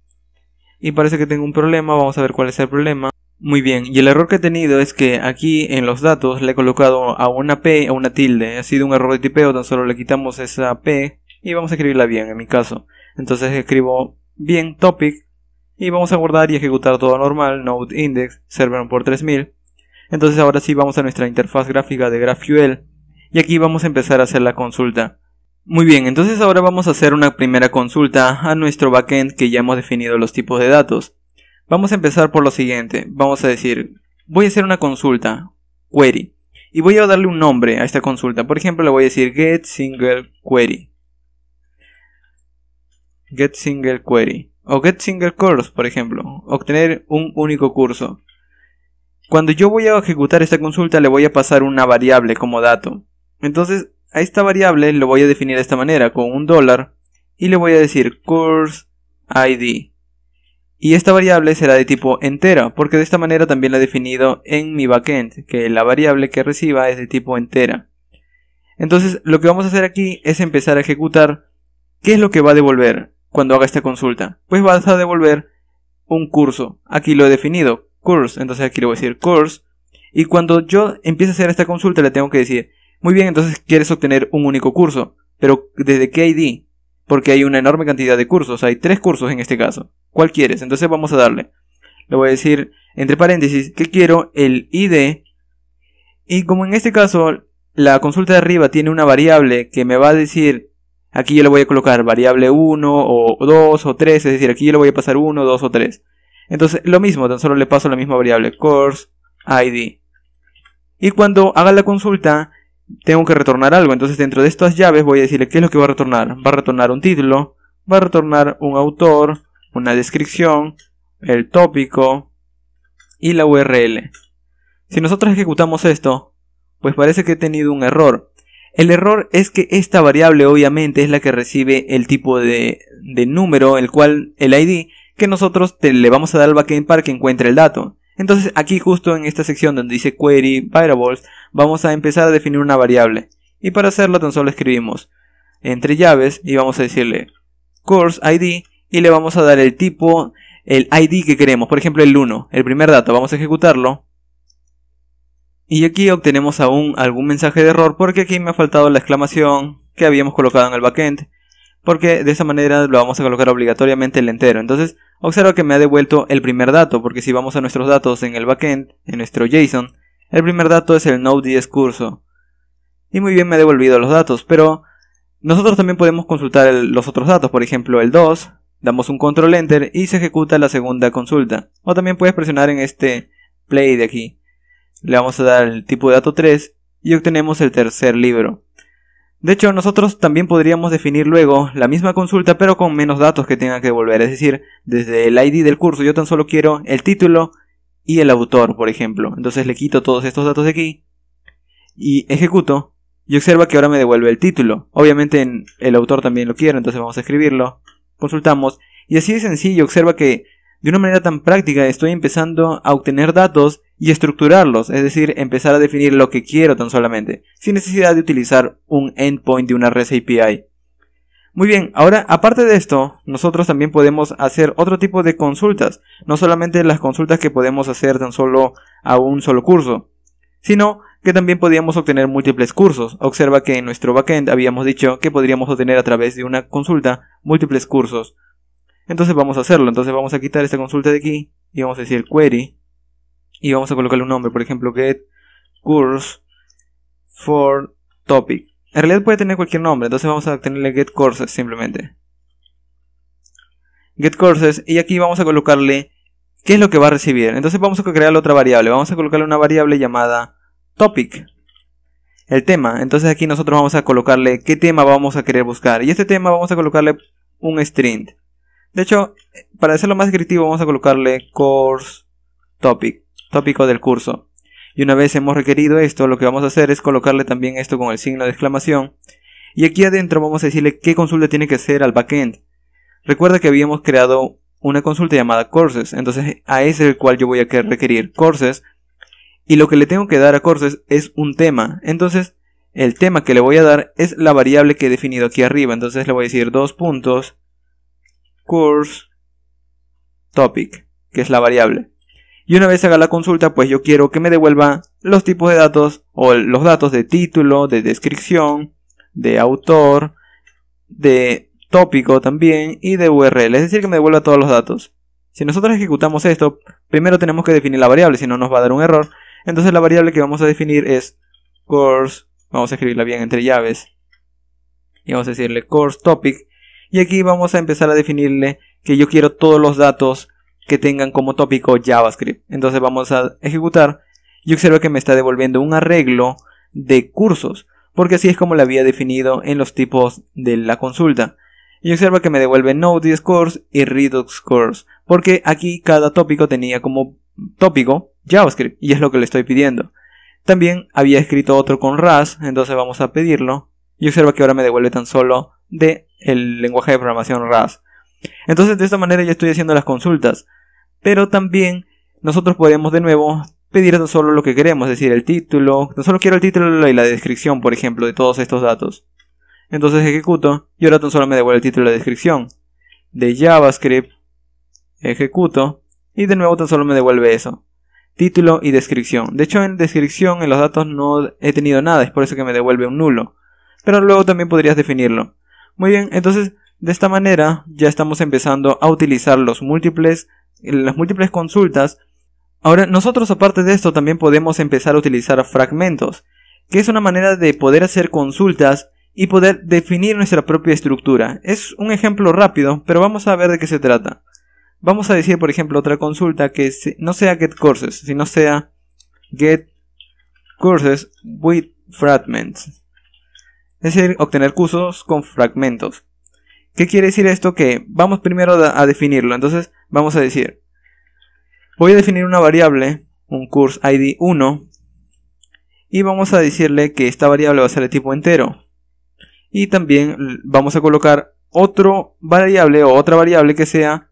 y parece que tengo un problema, vamos a ver cuál es el problema. Muy bien, y el error que he tenido es que aquí en los datos le he colocado a una P o una tilde, ha sido un error de tipeo, tan solo le quitamos esa P y vamos a escribirla bien en mi caso. Entonces escribo bien topic y vamos a guardar y ejecutar todo normal, node index, server por 3000. Entonces ahora sí vamos a nuestra interfaz gráfica de GraphQL y aquí vamos a empezar a hacer la consulta. Muy bien, entonces ahora vamos a hacer una primera consulta a nuestro backend que ya hemos definido los tipos de datos. Vamos a empezar por lo siguiente, vamos a decir, voy a hacer una consulta, query, y voy a darle un nombre a esta consulta, por ejemplo le voy a decir get single query. Get single query o get single course, por ejemplo, obtener un único curso. Cuando yo voy a ejecutar esta consulta le voy a pasar una variable como dato. Entonces, a esta variable lo voy a definir de esta manera, con un dólar, y le voy a decir course ID. Y esta variable será de tipo entera, porque de esta manera también la he definido en mi backend, que la variable que reciba es de tipo entera. Entonces, lo que vamos a hacer aquí es empezar a ejecutar qué es lo que va a devolver cuando haga esta consulta. Pues vas a devolver un curso. Aquí lo he definido, course. Entonces aquí le voy a decir course. Y cuando yo empiece a hacer esta consulta, le tengo que decir muy bien, entonces quieres obtener un único curso, pero ¿desde qué ID? Porque hay una enorme cantidad de cursos, hay tres cursos en este caso. ¿Cuál quieres? Entonces vamos a darle. Le voy a decir, entre paréntesis, que quiero el ID. Y como en este caso, la consulta de arriba tiene una variable que me va a decir Aquí yo le voy a colocar variable 1 o 2 o 3, es decir, aquí yo le voy a pasar 1, 2 o 3. Entonces, lo mismo, tan solo le paso la misma variable, course, ID. Y cuando haga la consulta, tengo que retornar algo. Entonces dentro de estas llaves voy a decirle qué es lo que va a retornar. Va a retornar un título, va a retornar un autor, una descripción, el tópico y la URL. Si nosotros ejecutamos esto, pues parece que he tenido un error. El error es que esta variable obviamente es la que recibe el tipo de, número, el cual el ID, que nosotros le vamos a dar al backend para que encuentre el dato. Entonces aquí justo en esta sección donde dice query variables, vamos a empezar a definir una variable. Y para hacerlo tan solo escribimos entre llaves y vamos a decirle course ID y le vamos a dar el tipo, el ID que queremos. Por ejemplo, el 1, el primer dato. Vamos a ejecutarlo. Y aquí obtenemos aún algún mensaje de error porque aquí me ha faltado la exclamación que habíamos colocado en el backend. Porque de esa manera lo vamos a colocar obligatoriamente el entero. Entonces, observa que me ha devuelto el primer dato. Porque si vamos a nuestros datos en el backend, en nuestro JSON, el primer dato es el Node 10 curso. Y muy bien me ha devolvido los datos, pero nosotros también podemos consultar los otros datos, por ejemplo el 2, damos un control enter y se ejecuta la segunda consulta. O también puedes presionar en este play de aquí. Le vamos a dar el tipo de dato 3 y obtenemos el tercer libro. De hecho, nosotros también podríamos definir luego la misma consulta pero con menos datos que tenga que devolver. Es decir, desde el ID del curso yo tan solo quiero el título, y el autor, por ejemplo. Entonces le quito todos estos datos de aquí y ejecuto. Y observa que ahora me devuelve el título. Obviamente en el autor también lo quiero, entonces vamos a escribirlo. Consultamos. Y así de sencillo, observa que de una manera tan práctica estoy empezando a obtener datos y estructurarlos, es decir, empezar a definir lo que quiero tan solamente, sin necesidad de utilizar un endpoint de una REST API. Muy bien, ahora aparte de esto, nosotros también podemos hacer otro tipo de consultas, no solamente las consultas que podemos hacer tan solo a un solo curso, sino que también podríamos obtener múltiples cursos. Observa que en nuestro backend habíamos dicho que podríamos obtener a través de una consulta múltiples cursos. Entonces vamos a hacerlo, entonces vamos a quitar esta consulta de aquí y vamos a decir query y vamos a colocarle un nombre, por ejemplo get course for topic. En realidad puede tener cualquier nombre, entonces vamos a tenerle get courses simplemente. Get courses y aquí vamos a colocarle qué es lo que va a recibir. Entonces vamos a crear otra variable, vamos a colocarle una variable llamada topic. El tema, entonces aquí nosotros vamos a colocarle qué tema vamos a querer buscar. Y este tema vamos a colocarle un string. De hecho, para hacerlo más descriptivo vamos a colocarle course topic, tópico del curso. Y una vez hemos requerido esto, lo que vamos a hacer es colocarle también esto con el signo de exclamación. Y aquí adentro vamos a decirle qué consulta tiene que hacer al backend. Recuerda que habíamos creado una consulta llamada courses, entonces a ese el cual yo voy a requerir courses. Y lo que le tengo que dar a courses es un tema. Entonces, el tema que le voy a dar es la variable que he definido aquí arriba. Entonces le voy a decir dos puntos course topic, que es la variable y una vez haga la consulta, pues yo quiero que me devuelva los tipos de datos o los datos de título, de descripción, de autor, de tópico también y de URL, es decir, que me devuelva todos los datos. Si nosotros ejecutamos esto, primero tenemos que definir la variable, si no nos va a dar un error. Entonces la variable que vamos a definir es course, vamos a escribirla bien entre llaves, y vamos a decirle course topic, y aquí vamos a empezar a definirle que yo quiero todos los datos que tengan como tópico JavaScript. Entonces vamos a ejecutar y observa que me está devolviendo un arreglo de cursos, porque así es como lo había definido en los tipos de la consulta. Y observa que me devuelve Node.js Course y Redux Course, porque aquí cada tópico tenía como tópico JavaScript y es lo que le estoy pidiendo. También había escrito otro con RAS, entonces vamos a pedirlo. Y observa que ahora me devuelve tan solo de el lenguaje de programación RAS. Entonces de esta manera ya estoy haciendo las consultas. Pero también nosotros podemos de nuevo pedir tan solo lo que queremos, es decir, el título. Tan solo quiero el título y la descripción, por ejemplo, de todos estos datos. Entonces ejecuto y ahora tan solo me devuelve el título y la descripción. De JavaScript ejecuto y de nuevo tan solo me devuelve eso. Título y descripción. De hecho en descripción en los datos no he tenido nada, es por eso que me devuelve un nulo. Pero luego también podrías definirlo. Muy bien, entonces de esta manera ya estamos empezando a utilizar los múltiples, eh, las múltiples consultas. Ahora nosotros aparte de esto también podemos empezar a utilizar fragmentos, que es una manera de poder hacer consultas y poder definir nuestra propia estructura. Es un ejemplo rápido, pero vamos a ver de qué se trata. Vamos a decir, por ejemplo, otra consulta que no sea get courses, sino sea get courses with fragments. Es decir, obtener cursos con fragmentos. ¿Qué quiere decir esto? Que vamos primero a definirlo. Entonces vamos a decir, voy a definir una variable, un curse ID 1, y vamos a decirle que esta variable va a ser de tipo entero. Y también vamos a colocar otro variable o otra variable que sea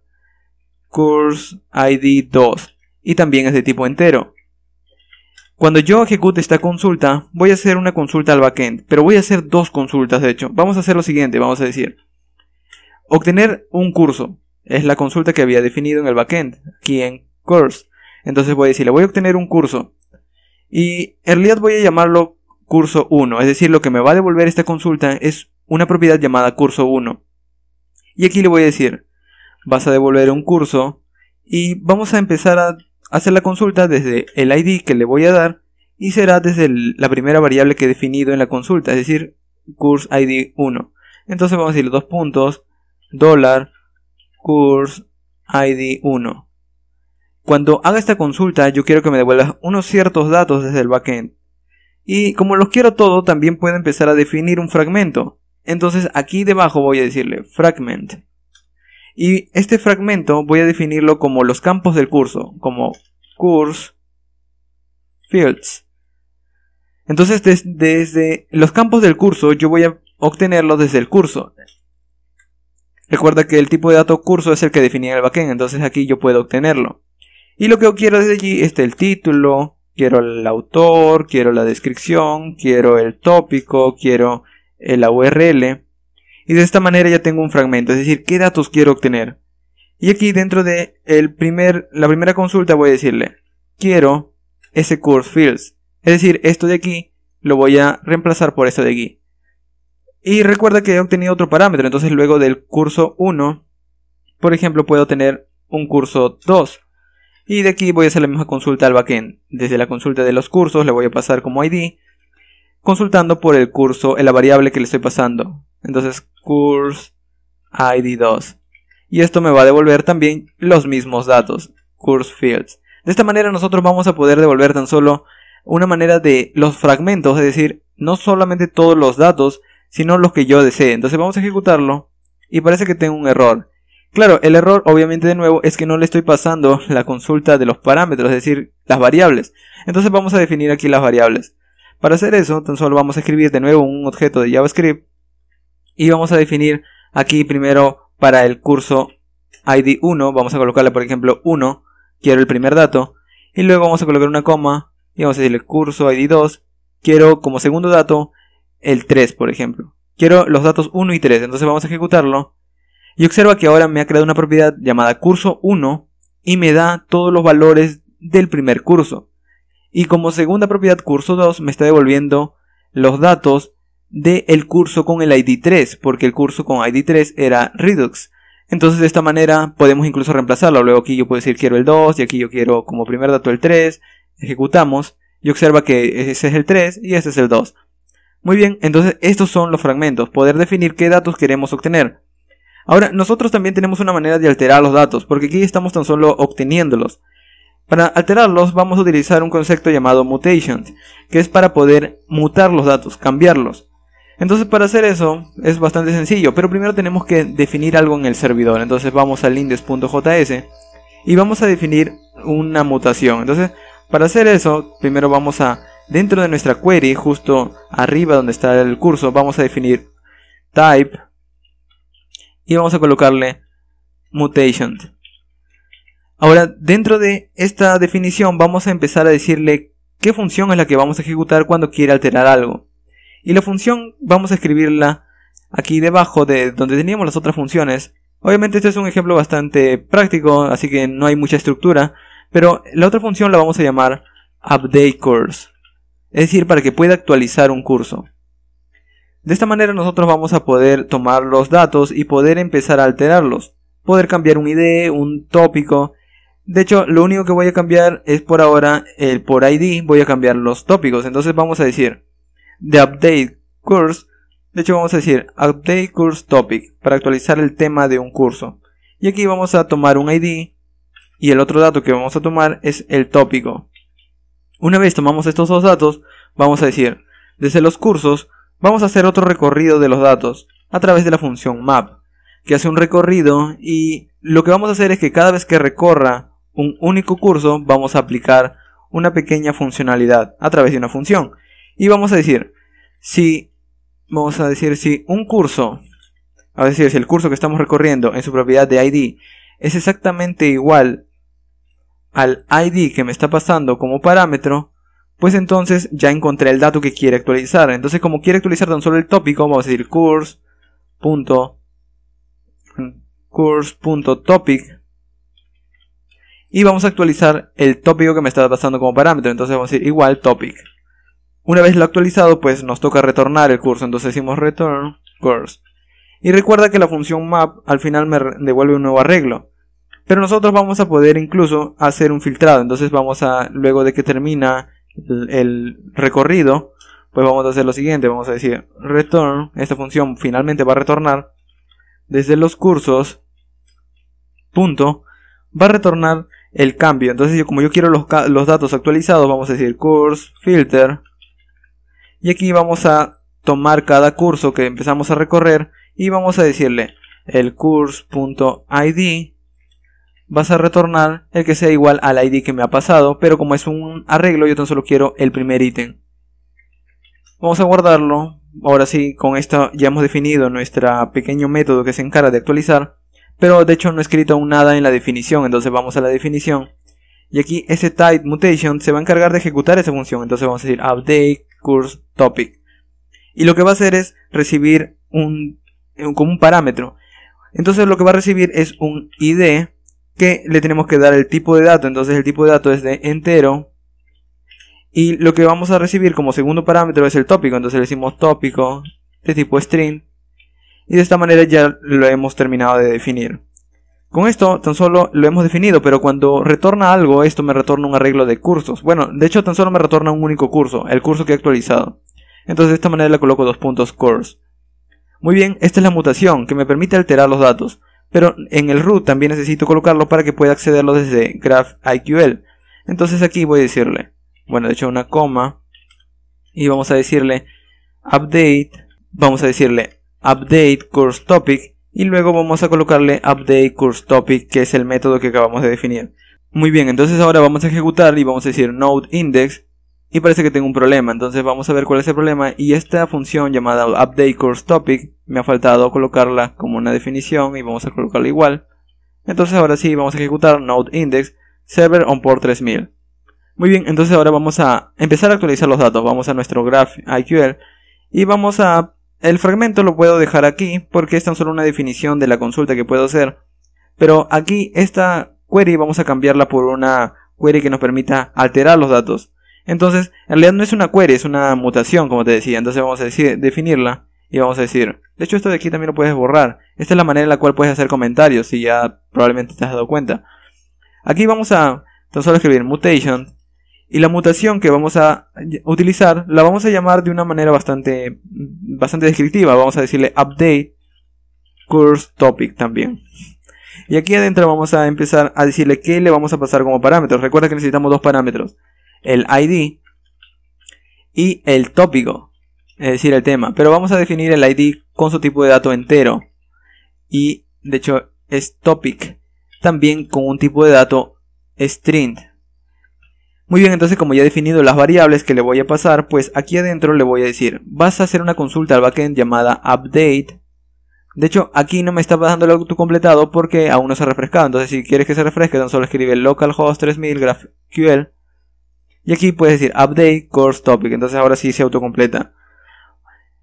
curse ID 2 y también es de tipo entero. Cuando yo ejecute esta consulta, voy a hacer una consulta al backend, pero voy a hacer dos consultas de hecho. Vamos a hacer lo siguiente, vamos a decir Obtener un curso es la consulta que había definido en el backend, aquí en course. Entonces voy a decirle, voy a obtener un curso. Y en realidad voy a llamarlo curso 1. Es decir, lo que me va a devolver esta consulta es una propiedad llamada curso 1. Y aquí le voy a decir, vas a devolver un curso y vamos a empezar a hacer la consulta desde el ID que le voy a dar y será desde la primera variable que he definido en la consulta, es decir, course ID 1. Entonces vamos a decir dos puntos, dólar 1. Cuando haga esta consulta, yo quiero que me devuelvas unos ciertos datos desde el backend. Y como los quiero todo, también puedo empezar a definir un fragmento. Entonces aquí debajo voy a decirle fragment. Y este fragmento voy a definirlo como los campos del curso, como course fields. Entonces desde los campos del curso yo voy a obtenerlos desde el curso. Recuerda que el tipo de dato curso es el que definía el backend, entonces aquí yo puedo obtenerlo. Y lo que yo quiero desde allí está el título, quiero el autor, quiero la descripción, quiero el tópico, quiero la URL. Y de esta manera ya tengo un fragmento, es decir, qué datos quiero obtener. Y aquí dentro de el primer, la primera consulta voy a decirle, quiero ese course fields. Es decir, esto de aquí lo voy a reemplazar por esto de aquí. Y recuerda que he obtenido otro parámetro, entonces luego del curso 1, por ejemplo, puedo tener un curso 2. Y de aquí voy a hacer la misma consulta al backend. Desde la consulta de los cursos le voy a pasar como ID, consultando por el curso, en la variable que le estoy pasando. Entonces, curse ID 2. Y esto me va a devolver también los mismos datos, course fields. De esta manera nosotros vamos a poder devolver tan solo una manera de los fragmentos, es decir, no solamente todos los datos, sino los que yo desee. Entonces vamos a ejecutarlo y parece que tengo un error. Claro, el error obviamente de nuevo es que no le estoy pasando la consulta de los parámetros, es decir, las variables. Entonces vamos a definir aquí las variables. Para hacer eso, tan solo vamos a escribir de nuevo un objeto de JavaScript y vamos a definir aquí primero para el curso ID 1, vamos a colocarle por ejemplo 1, quiero el primer dato, y luego vamos a colocar una coma y vamos a decirle curso ID 2, quiero como segundo dato el 3, por ejemplo. Quiero los datos 1 y 3, entonces vamos a ejecutarlo. Y observa que ahora me ha creado una propiedad llamada curso 1 y me da todos los valores del primer curso. Y como segunda propiedad curso 2 me está devolviendo los datos del curso con el ID 3, porque el curso con ID 3 era Redux. Entonces de esta manera podemos incluso reemplazarlo. Luego aquí yo puedo decir quiero el 2 y aquí yo quiero como primer dato el 3. Ejecutamos y observa que ese es el 3 y este es el 2. Muy bien, entonces estos son los fragmentos, poder definir qué datos queremos obtener. Ahora, nosotros también tenemos una manera de alterar los datos, porque aquí estamos tan solo obteniéndolos. Para alterarlos vamos a utilizar un concepto llamado mutations, que es para poder mutar los datos, cambiarlos. Entonces para hacer eso es bastante sencillo, pero primero tenemos que definir algo en el servidor. Entonces vamos al index.js y vamos a definir una mutación. Entonces para hacer eso primero vamos a Dentro de nuestra query, justo arriba donde está el curso, vamos a definir type y vamos a colocarle mutation. Ahora, dentro de esta definición vamos a empezar a decirle qué función es la que vamos a ejecutar cuando quiere alterar algo. Y la función vamos a escribirla aquí debajo de donde teníamos las otras funciones. Obviamente este es un ejemplo bastante práctico, así que no hay mucha estructura, pero la otra función la vamos a llamar updateCourse es decir, para que pueda actualizar un curso. De esta manera nosotros vamos a poder tomar los datos y poder empezar a alterarlos, poder cambiar un ID, un tópico. De hecho, lo único que voy a cambiar es por ahora el por ID, voy a cambiar los tópicos. Entonces vamos a decir de update course, de hecho vamos a decir update course topic para actualizar el tema de un curso. Y aquí vamos a tomar un ID y el otro dato que vamos a tomar es el tópico. Una vez tomamos estos dos datos, vamos a decir, desde los cursos, vamos a hacer otro recorrido de los datos a través de la función map, que hace un recorrido y lo que vamos a hacer es que cada vez que recorra un único curso, vamos a aplicar una pequeña funcionalidad a través de una función. Y vamos a decir, si, vamos a decir, si un curso, a decir, si el curso que estamos recorriendo en su propiedad de ID es exactamente igual al ID que me está pasando como parámetro, pues entonces ya encontré el dato que quiere actualizar. Entonces como quiere actualizar tan solo el tópico, vamos a decir course. y vamos a actualizar el tópico que me está pasando como parámetro. Entonces vamos a decir igual topic. Una vez lo actualizado, pues nos toca retornar el curso. Entonces decimos return course. Y recuerda que la función map al final me devuelve un nuevo arreglo. Pero nosotros vamos a poder incluso hacer un filtrado. Entonces vamos a, luego de que termina el, recorrido, pues vamos a hacer lo siguiente. Vamos a decir return. Esta función finalmente va a retornar desde los cursos. Punto. Va a retornar el cambio. Entonces yo, como yo quiero los, los datos actualizados, vamos a decir course, filter. Y aquí vamos a tomar cada curso que empezamos a recorrer y vamos a decirle el course.id vas a retornar el que sea igual al ID que me ha pasado, pero como es un arreglo yo tan solo quiero el primer ítem. Vamos a guardarlo, ahora sí con esto ya hemos definido nuestro pequeño método que se encarga de actualizar, pero de hecho no he escrito aún nada en la definición, entonces vamos a la definición. Y aquí ese type mutation se va a encargar de ejecutar esa función, entonces vamos a decir update Course topic. Y lo que va a hacer es recibir un, un un parámetro. Entonces lo que va a recibir es un ID que le tenemos que dar el tipo de dato. Entonces el tipo de dato es de entero. Y lo que vamos a recibir como segundo parámetro es el tópico. Entonces le decimos tópico de tipo string. Y de esta manera ya lo hemos terminado de definir. Con esto tan solo lo hemos definido, pero cuando retorna algo, esto me retorna un arreglo de cursos. Bueno, de hecho tan solo me retorna un único curso, el curso que he actualizado. Entonces de esta manera le coloco dos puntos course. Muy bien, esta es la mutación que me permite alterar los datos pero en el root también necesito colocarlo para que pueda accederlo desde GraphIQL. Entonces aquí voy a decirle, bueno, de hecho una coma, y vamos a decirle update, vamos a decirle update course topic, y luego vamos a colocarle update course topic, que es el método que acabamos de definir. Muy bien, entonces ahora vamos a ejecutar y vamos a decir node index y parece que tengo un problema. Entonces vamos a ver cuál es el problema. Y esta función llamada update course topic me ha faltado colocarla como una definición y vamos a colocarla igual. Entonces ahora sí vamos a ejecutar node index server on port 3000. Muy bien, entonces ahora vamos a empezar a actualizar los datos. Vamos a nuestro graph IQL y vamos a el fragmento lo puedo dejar aquí porque es tan solo una definición de la consulta que puedo hacer. Pero aquí esta query vamos a cambiarla por una query que nos permita alterar los datos. Entonces, en realidad no es una query, es una mutación, como te decía. Entonces vamos a decir, definirla y vamos a decir, de hecho esto de aquí también lo puedes borrar. Esta es la manera en la cual puedes hacer comentarios, si ya probablemente te has dado cuenta. Aquí vamos a tan solo escribir mutation y la mutación que vamos a utilizar la vamos a llamar de una manera bastante, bastante descriptiva. Vamos a decirle update course topic también. Y aquí adentro vamos a empezar a decirle qué le vamos a pasar como parámetros. Recuerda que necesitamos dos parámetros el ID y el tópico, es decir, el tema. Pero vamos a definir el ID con su tipo de dato entero. Y de hecho es topic, también con un tipo de dato string. Muy bien, entonces como ya he definido las variables que le voy a pasar, pues aquí adentro le voy a decir, vas a hacer una consulta al backend llamada update. De hecho, aquí no me está pasando el autocompletado completado porque aún no se ha refrescado. Entonces, si quieres que se refresque, tan solo escribe localhost 3000 GraphQL y aquí puedes decir update course topic. Entonces ahora sí se autocompleta.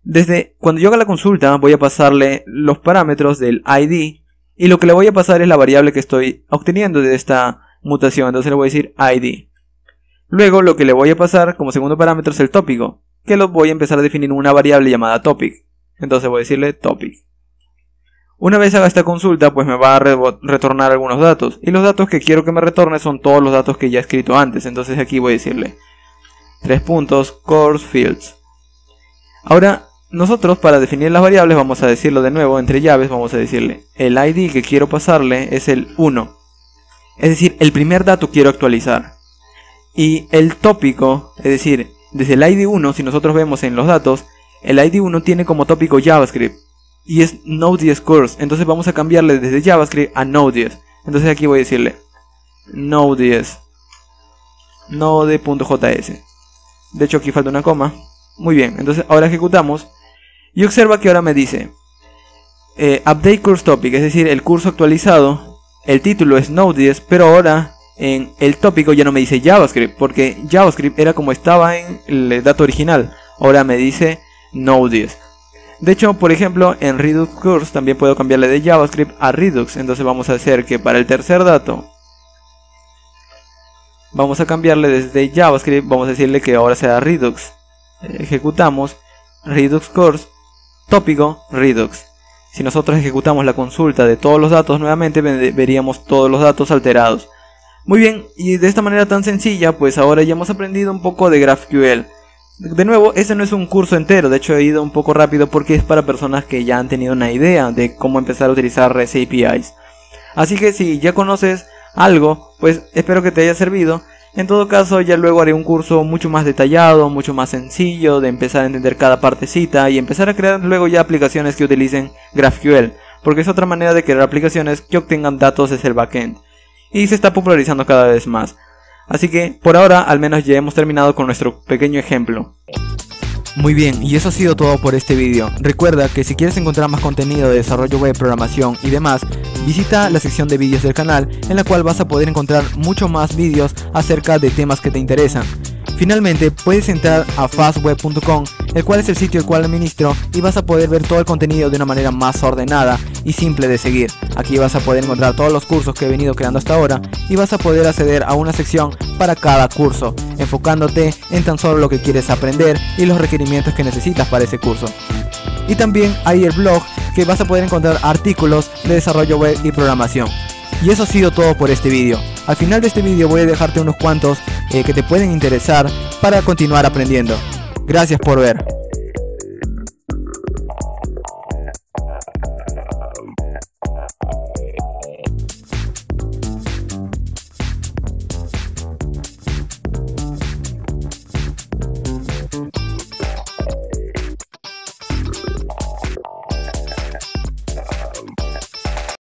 Desde cuando yo haga la consulta voy a pasarle los parámetros del ID. Y lo que le voy a pasar es la variable que estoy obteniendo de esta mutación. Entonces le voy a decir ID. Luego lo que le voy a pasar como segundo parámetro es el tópico. Que lo voy a empezar a definir en una variable llamada topic. Entonces voy a decirle topic. Una vez haga esta consulta, pues me va a retornar algunos datos. Y los datos que quiero que me retorne son todos los datos que ya he escrito antes. Entonces aquí voy a decirle. Tres puntos, course fields. Ahora, nosotros para definir las variables vamos a decirlo de nuevo, entre llaves vamos a decirle. El ID que quiero pasarle es el 1. Es decir, el primer dato quiero actualizar. Y el tópico, es decir, desde el ID 1, si nosotros vemos en los datos, el ID 1 tiene como tópico JavaScript y es Node.js Course. Entonces vamos a cambiarle desde JavaScript a Node.js. Entonces aquí voy a decirle Node.js Node.js De hecho aquí falta una coma. Muy bien, entonces ahora ejecutamos y observa que ahora me dice eh, Update Course Topic, es decir, el curso actualizado, el título es Node.js, pero ahora en el tópico ya no me dice JavaScript, porque JavaScript era como estaba en el dato original, ahora me dice Node.js. De hecho, por ejemplo, en Redux course también puedo cambiarle de JavaScript a Redux. Entonces vamos a hacer que para el tercer dato vamos a cambiarle desde JavaScript, vamos a decirle que ahora sea Redux. Ejecutamos Redux Course, tópico Redux. Si nosotros ejecutamos la consulta de todos los datos nuevamente, veríamos todos los datos alterados. Muy bien, y de esta manera tan sencilla, pues ahora ya hemos aprendido un poco de GraphQL de nuevo, este no es un curso entero, de hecho he ido un poco rápido porque es para personas que ya han tenido una idea de cómo empezar a utilizar REST APIs. Así que si ya conoces algo, pues espero que te haya servido. En todo caso, ya luego haré un curso mucho más detallado, mucho más sencillo, de empezar a entender cada partecita y empezar a crear luego ya aplicaciones que utilicen GraphQL, porque es otra manera de crear aplicaciones que obtengan datos desde el backend. Y se está popularizando cada vez más. Así que por ahora al menos ya hemos terminado con nuestro pequeño ejemplo. Muy bien, y eso ha sido todo por este vídeo. Recuerda que si quieres encontrar más contenido de desarrollo web, programación y demás, visita la sección de vídeos del canal en la cual vas a poder encontrar mucho más vídeos acerca de temas que te interesan. Finalmente, puedes entrar a fastweb.com, el cual es el sitio el cual administro y vas a poder ver todo el contenido de una manera más ordenada y simple de seguir. Aquí vas a poder encontrar todos los cursos que he venido creando hasta ahora y vas a poder acceder a una sección para cada curso, enfocándote en tan solo lo que quieres aprender y los requerimientos que necesitas para ese curso. Y también hay el blog que vas a poder encontrar artículos de desarrollo web y programación. Y eso ha sido todo por este vídeo. Al final de este vídeo voy a dejarte unos cuantos eh, que te pueden interesar para continuar aprendiendo. Gracias por ver.